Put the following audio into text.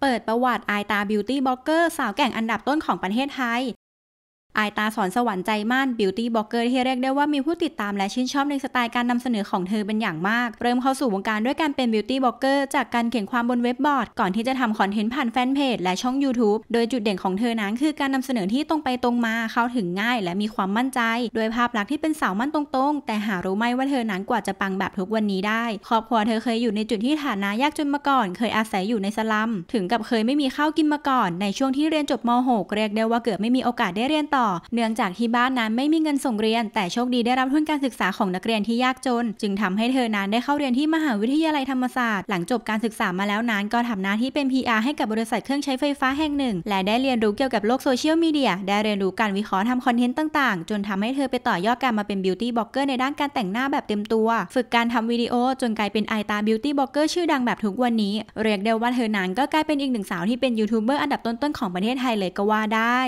เปิดประวัติไอตาบิวตี้บล็อกเกอร์สาวแก่งอันดับต้นของประเทศไทยอายตาสอนสวรรค์ใจมั่นบิวตี้บล็อกเกอร์ที่เรียกได้ว่ามีผู้ติดตามและชื่นชอบในสไตล์การนำเสนอของเธอเป็นอย่างมาก เริ่มเข้าสู่วงการด้วยการเป็นบิวตี้บล็อกเกอร์จากการเขียนความบนเว็บบอร์ด ก่อนที่จะทำคอนเทนต์ผ่านแฟนเพจและช่อง YouTube โดยจุดเด่นของเธอนั้นคือการนำเสนอที่ตรงไปตรงมาเข้าถึงง่ายและมีความมั่นใจ โดยภาพลักษณ์ที่เป็นสาวมั่นตรงๆแต่หารู้ไหมว่าเธอนั้นกว่าจะปังแบบทุกวันนี้ได้ครอบครัวเธอเคยอยู่ในจุดที่ฐานะยากจนมาก่อน เคยอาศัยอยู่ในสลัมถึงกับเคยไม่มีข้าวกินมาก่อน ในช่วงที่เรียนจบม .6 เรียกได้ว่าเกือบไม่มีโอกาสได้เรียนต่อ่อเนื่องจากที่บ้านนั้นไม่มีเงินส่งเรียนแต่โชคดีได้รับทุนการศึกษาของนักเรียนที่ยากจนจึงทำให้เธอนั้นได้เข้าเรียนที่มหาวิทยาลัยธรรมศาสตร์หลังจบการศึกษามาแล้วนั้นก็ทำหน้าที่เป็น PR ให้กับบริษัทเครื่องใช้ไฟฟ้าแห่งหนึ่งและได้เรียนรู้เกี่ยวกับโลกโซเชียลมีเดียได้เรียนรู้การวิเคราะห์ทำคอนเทนต์ต่างๆ จนทำให้เธอไปต่อยอดการมาเป็นบิวตี้บล็อกเกอร์ในด้านการแต่งหน้าแบบเต็มตัว ฝึกการทำวิดีโอจนกลายเป็นไอตาบิวตี้บล็อกเกอร์ชื่อดังแบบทุกวันนี้ เรียกได้ว่าเธอนั้นก็กลายเป็นอีกหนึ่งสาวที่เป็นยูทูบเบอร์อันดับต้นๆของประเทศไทยเลยก็ว่าได้